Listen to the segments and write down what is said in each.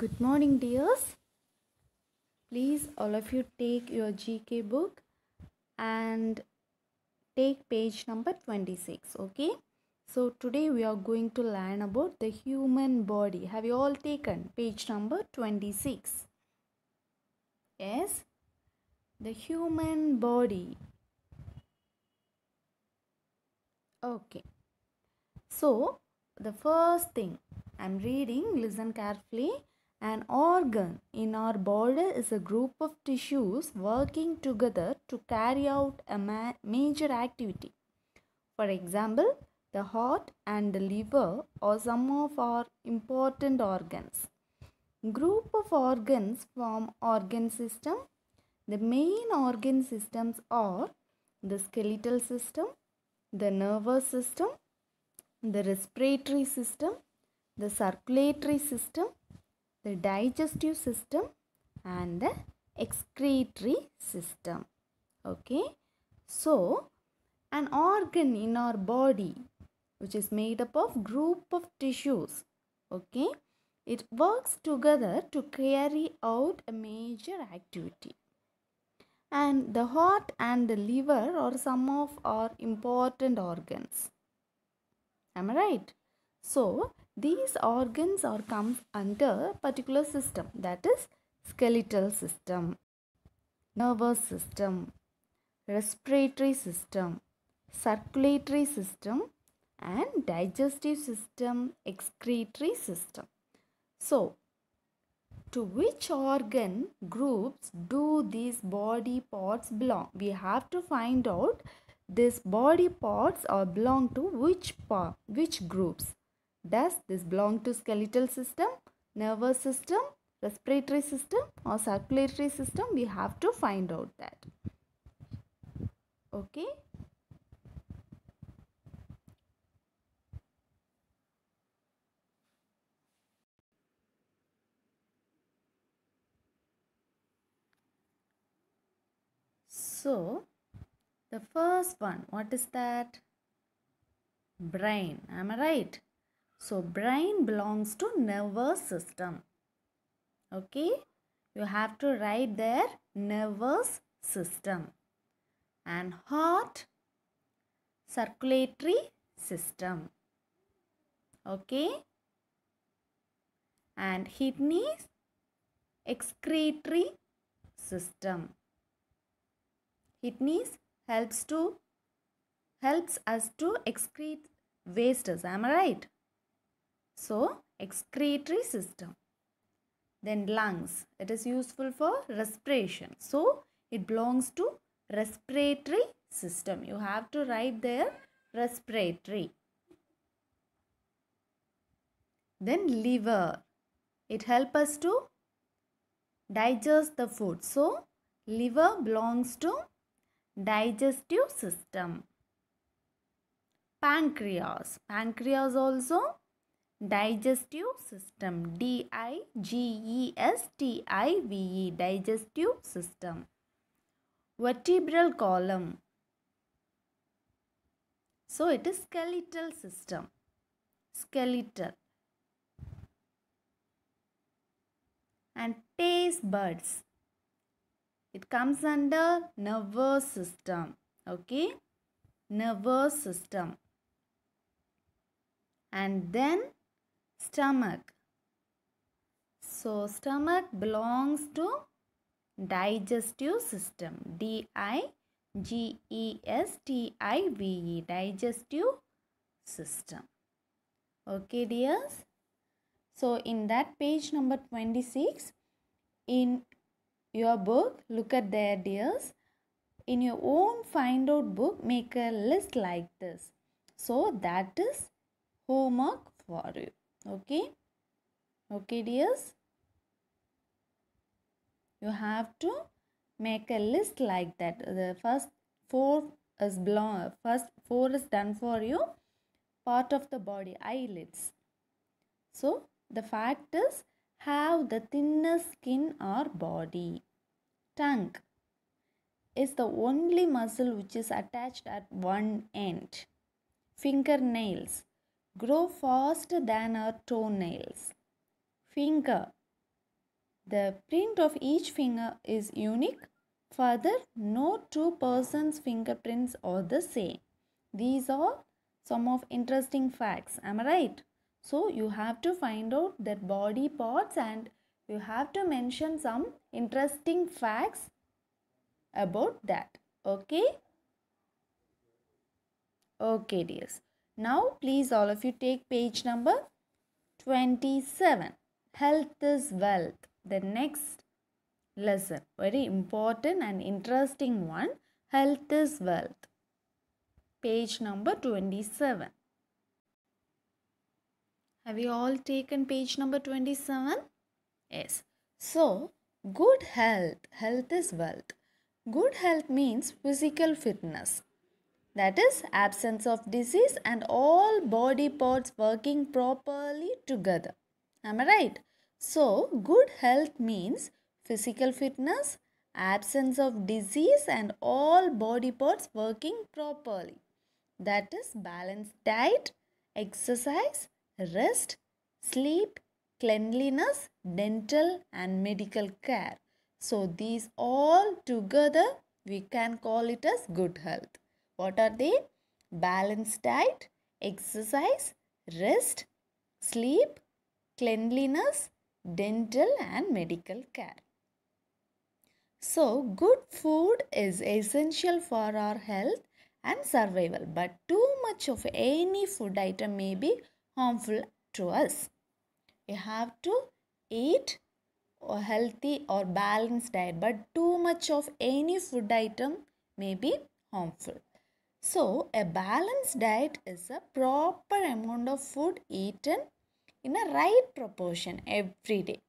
Good morning, dears. Please, all of you, take your GK book and take page number 26. Okay, so today we are going to learn about the human body. Have you all taken page number 26? Yes, the human body. Okay, so the first thing I'm reading, listen carefully an organ in our body is a group of tissues working together to carry out a ma major activity. For example, the heart and the liver are some of our important organs. Group of organs form organ system. The main organ systems are the skeletal system, the nervous system, the respiratory system, the circulatory system, the digestive system and the excretory system okay so an organ in our body which is made up of group of tissues okay it works together to carry out a major activity and the heart and the liver are some of our important organs am i right so these organs are come under particular system that is skeletal system, nervous system, respiratory system, circulatory system and digestive system, excretory system. So, to which organ groups do these body parts belong? We have to find out these body parts are belong to which part, which groups. Does this belong to skeletal system, nervous system, respiratory system or circulatory system? We have to find out that. Okay. So, the first one, what is that? Brain, am I right? So brain belongs to nervous system. Okay. You have to write there nervous system. And heart circulatory system. Okay. And kidneys, excretory system. Kidneys helps to helps us to excrete wastes. Am I right? So, excretory system. Then lungs. It is useful for respiration. So, it belongs to respiratory system. You have to write there respiratory. Then liver. It helps us to digest the food. So, liver belongs to digestive system. Pancreas. Pancreas also digestive system d i g e s t i v e digestive system vertebral column so it is skeletal system skeletal and taste buds it comes under nervous system okay nervous system and then stomach. So stomach belongs to digestive system. D I G E S T I V E digestive system. Okay dears. So in that page number 26 in your book look at there dears. In your own find out book make a list like this. So that is homework for you okay okay dears you have to make a list like that the first four is belong first four is done for you part of the body eyelids so the fact is have the thinnest skin or body tongue is the only muscle which is attached at one end fingernails grow faster than our toenails. Finger. The print of each finger is unique. Further, no two persons' fingerprints are the same. These are some of interesting facts. Am I right? So, you have to find out that body parts and you have to mention some interesting facts about that. Okay? Okay, dears. Now please all of you take page number 27. Health is wealth. The next lesson. Very important and interesting one. Health is wealth. Page number 27. Have you all taken page number 27? Yes. So, good health. Health is wealth. Good health means physical fitness that is absence of disease and all body parts working properly together. Am I right? So, good health means physical fitness, absence of disease and all body parts working properly. That is balanced diet, exercise, rest, sleep, cleanliness, dental and medical care. So, these all together we can call it as good health. What are they? Balanced diet, exercise, rest, sleep, cleanliness, dental and medical care. So, good food is essential for our health and survival, but too much of any food item may be harmful to us. We have to eat a healthy or balanced diet, but too much of any food item may be harmful. So, a balanced diet is a proper amount of food eaten in a right proportion every day.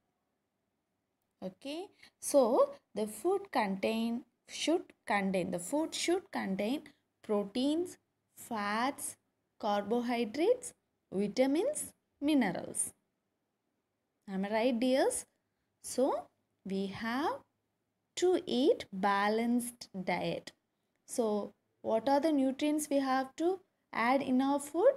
Okay, so the food contain should contain the food should contain proteins, fats, carbohydrates, vitamins, minerals. Am I right, dears? So we have to eat balanced diet. So what are the nutrients we have to add in our food?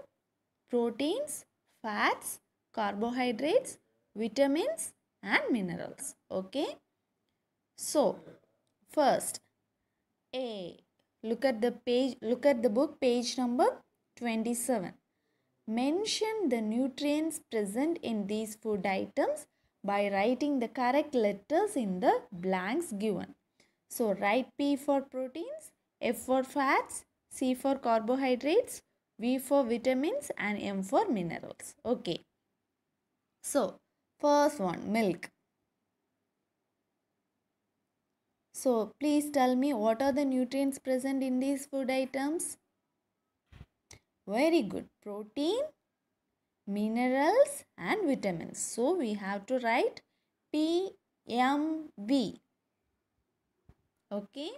Proteins, fats, carbohydrates, vitamins and minerals. Okay. So, first, A. Look at the page, look at the book page number 27. Mention the nutrients present in these food items by writing the correct letters in the blanks given. So, write P for proteins, F for fats, C for carbohydrates, V for vitamins and M for minerals. Okay. So, first one, milk. So, please tell me what are the nutrients present in these food items? Very good. Protein, minerals and vitamins. So, we have to write PMV. Okay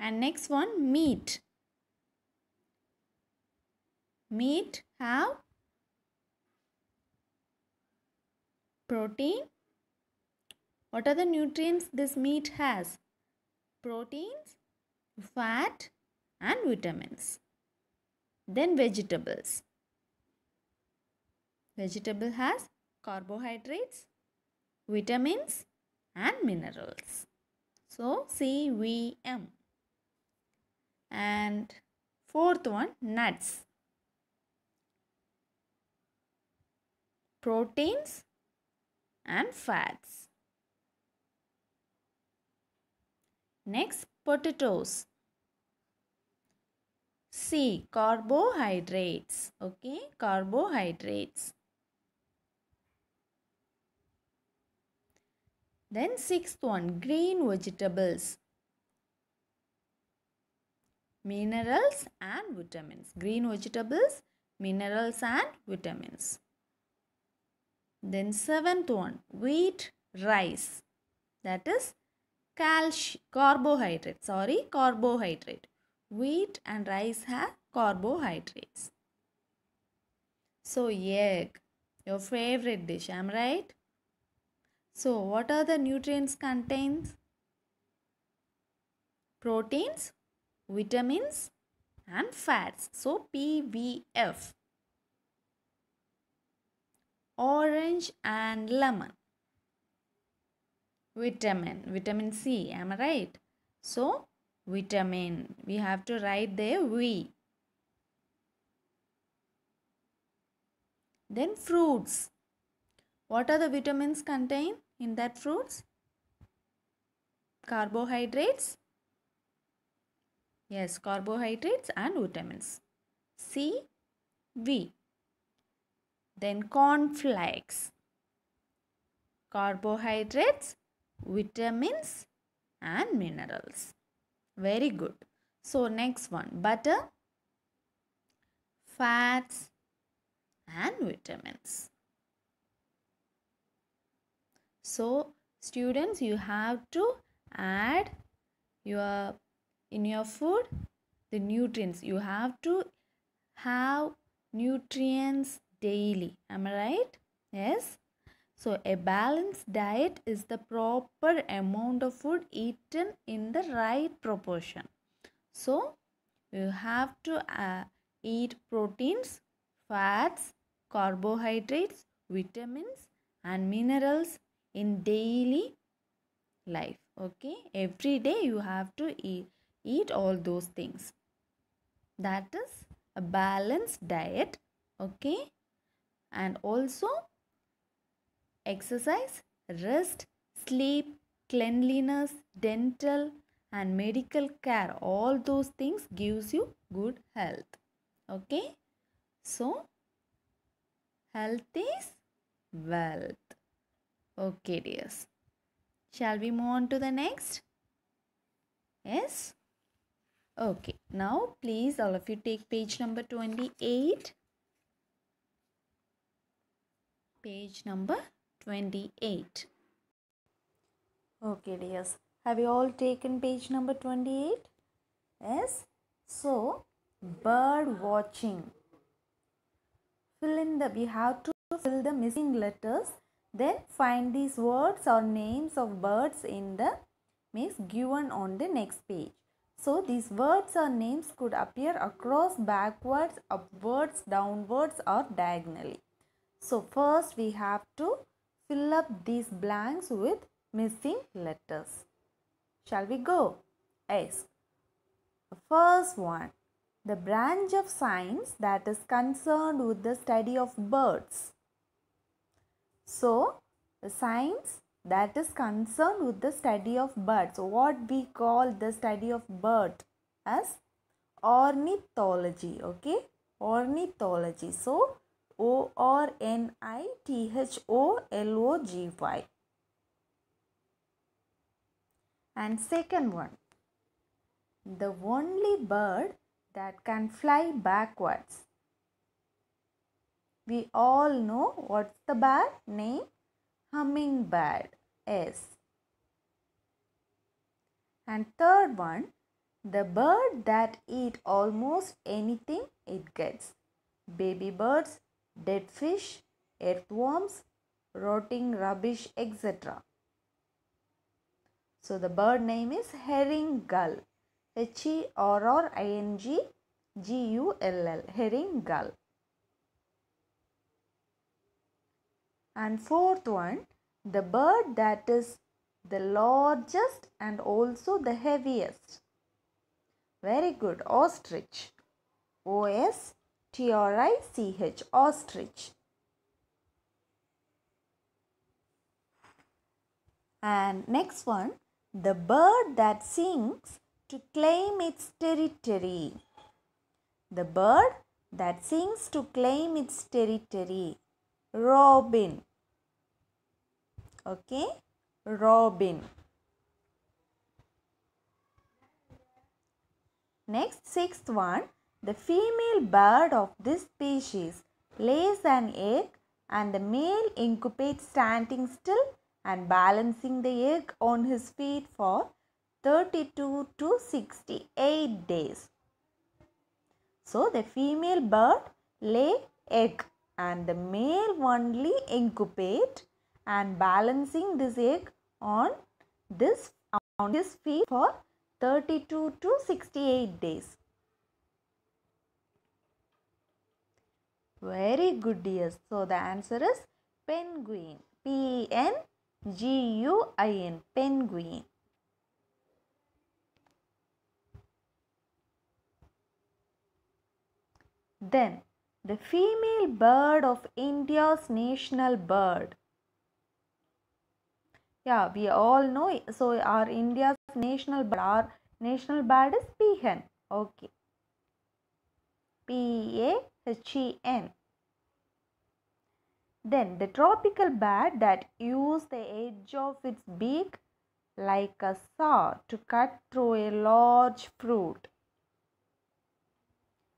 and next one meat meat have protein what are the nutrients this meat has proteins fat and vitamins then vegetables vegetable has carbohydrates vitamins and minerals so cvm and fourth one nuts. Proteins and fats. Next potatoes. C carbohydrates. Okay, carbohydrates. Then sixth one green vegetables minerals and vitamins. Green vegetables, minerals and vitamins. Then seventh one, wheat, rice. That is calcium, carbohydrate. Sorry, carbohydrate. Wheat and rice have carbohydrates. So egg, your favorite dish, am right? So what are the nutrients contains? Proteins, vitamins and fats. So PVF. Orange and lemon. Vitamin, vitamin C, am I right? So vitamin, we have to write there V. Then fruits. What are the vitamins contained in that fruits? Carbohydrates, Yes, carbohydrates and vitamins. C, V. Then corn flakes. Carbohydrates, vitamins and minerals. Very good. So next one, butter, fats and vitamins. So students, you have to add your in your food the nutrients you have to have nutrients daily am i right yes so a balanced diet is the proper amount of food eaten in the right proportion so you have to uh, eat proteins fats carbohydrates vitamins and minerals in daily life okay every day you have to eat eat all those things. That is a balanced diet. Okay. And also exercise, rest, sleep, cleanliness, dental and medical care. All those things gives you good health. Okay. So health is wealth. Okay, dears. Shall we move on to the next? Yes. Okay, now please all of you take page number 28. Page number 28. Okay dears, have you all taken page number 28? Yes. So, bird watching. Fill in the, we have to fill the missing letters. Then find these words or names of birds in the means given on the next page. So these words or names could appear across, backwards, upwards, downwards or diagonally. So first we have to fill up these blanks with missing letters. Shall we go? Yes. First one. The branch of science that is concerned with the study of birds. So, the science that is concerned with the study of birds. What we call the study of bird as ornithology. Okay, ornithology. So O R N I T H O L O G Y. And second one, the only bird that can fly backwards. We all know what's the bird name? Hummingbird. S. And third one, the bird that eat almost anything it gets. Baby birds, dead fish, earthworms, rotting rubbish, etc. So the bird name is herring gull. H E R R I N G G U L L. Herring gull. And fourth one, the bird that is the largest and also the heaviest. Very good. Ostrich. O S T R I C H. Ostrich. And next one, the bird that sings to claim its territory. The bird that sings to claim its territory. Robin okay robin next sixth one the female bird of this species lays an egg and the male incubates standing still and balancing the egg on his feet for 32 to 68 days. So the female bird lay egg and the male only incubate and balancing this egg on this on this feed for 32 to 68 days. Very good dear. So the answer is penguin. P-E-N-G-U-I-N. Penguin. Then the female bird of India's national bird. Yeah, we all know. So our India's national bird, our national bird is peahen. Okay. P-A-H-E-N. Then the tropical bird that use the edge of its beak like a saw to cut through a large fruit.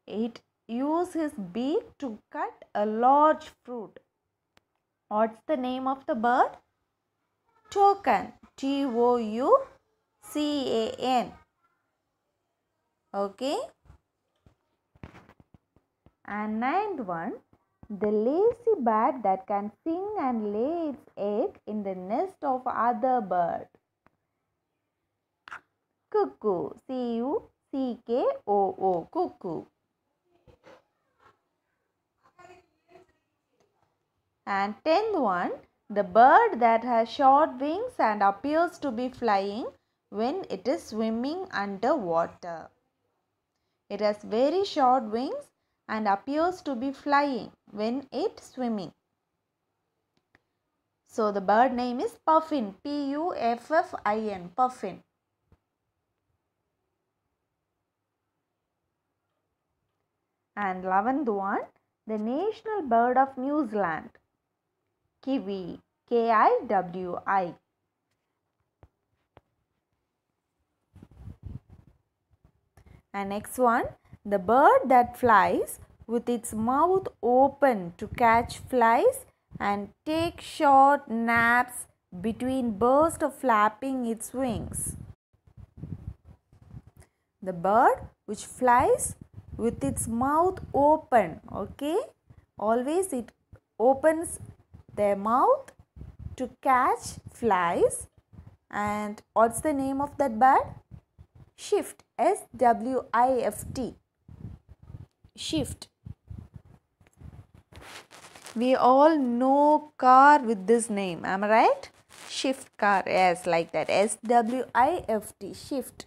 It use his beak to cut a large fruit. What's the name of the bird? token T O U C A N okay and ninth one the lazy bird that can sing and lay its egg in the nest of other bird cuckoo c u c k o o cuckoo and tenth one the bird that has short wings and appears to be flying when it is swimming under water. It has very short wings and appears to be flying when it's swimming. So the bird name is puffin. P U F F I N. Puffin. And 11th one, the national bird of New Zealand kiwi k i w i and next one the bird that flies with its mouth open to catch flies and take short naps between bursts of flapping its wings. The bird which flies with its mouth open, okay? Always it opens their mouth to catch flies. And what's the name of that bird? Shift. S W I F T. Shift. We all know car with this name. Am I right? Shift car. Yes, like that. S W I F T. Shift.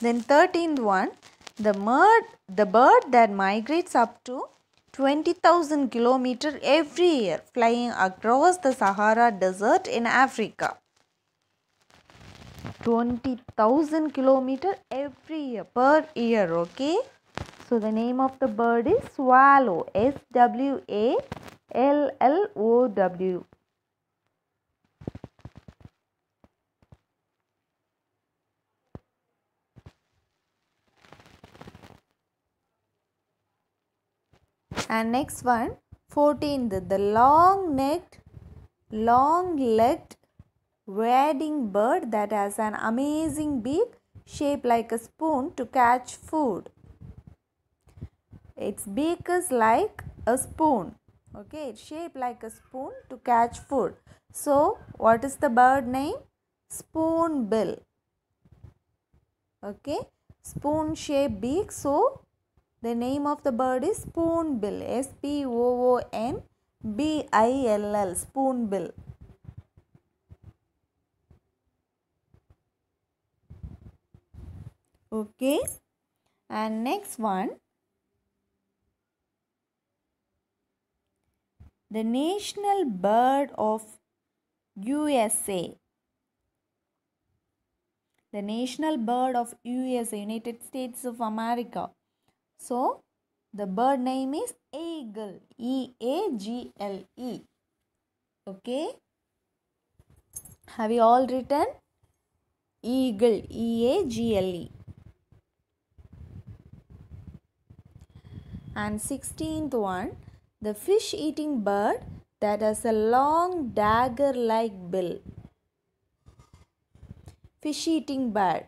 Then 13th one, the bird, the bird that migrates up to 20,000 km every year flying across the Sahara Desert in Africa. 20,000 km every year per year, okay? So the name of the bird is swallow, S-W-A-L-L-O-W. and next one 14th the long necked long legged wading bird that has an amazing beak shaped like a spoon to catch food its beak is like a spoon okay it's shaped like a spoon to catch food so what is the bird name spoonbill okay spoon shaped beak so the name of the bird is spoonbill. S P O O N B I L L. Spoonbill. Okay. And next one. The national bird of USA. The national bird of USA, United States of America. So, the bird name is eagle. E A G L E. Okay. Have you all written? Eagle. E A G L E. And 16th one. The fish eating bird that has a long dagger like bill. Fish eating bird.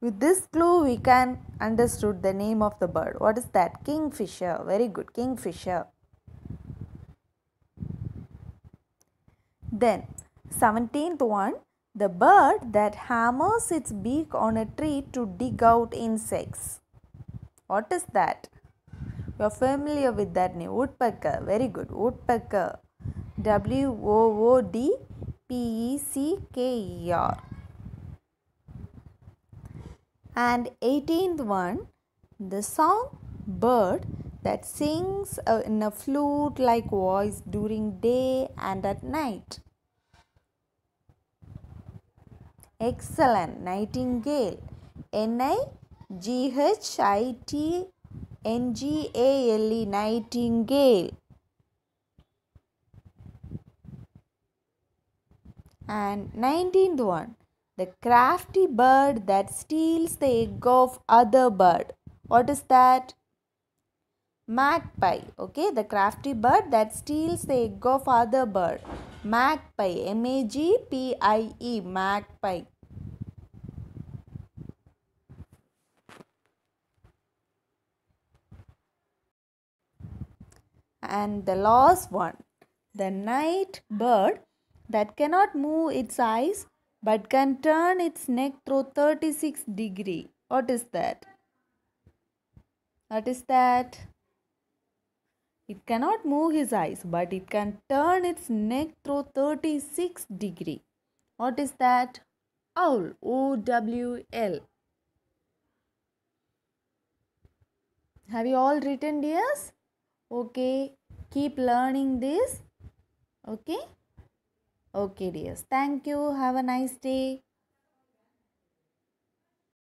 With this clue, we can understood the name of the bird. What is that? Kingfisher. Very good, kingfisher. Then, 17th one, the bird that hammers its beak on a tree to dig out insects. What is that? You are familiar with that name. Woodpecker. Very good. Woodpecker. W O O D P E C K E R. And 18th one, the song bird that sings uh, in a flute like voice during day and at night. Excellent, nightingale. N I G H I T N G A L E, nightingale. And 19th one, the crafty bird that steals the egg of other bird. What is that? Magpie. Okay, the crafty bird that steals the egg of other bird. Magpie. M A G P I E. Magpie. And the last one, the night bird that cannot move its eyes but can turn its neck through 36 degree. What is that? What is that? It cannot move his eyes, but it can turn its neck through 36 degree. What is that? Owl. O W L. Have you all written, dears? Okay. Keep learning this. Okay. Okay, dears. Thank you. Have a nice day.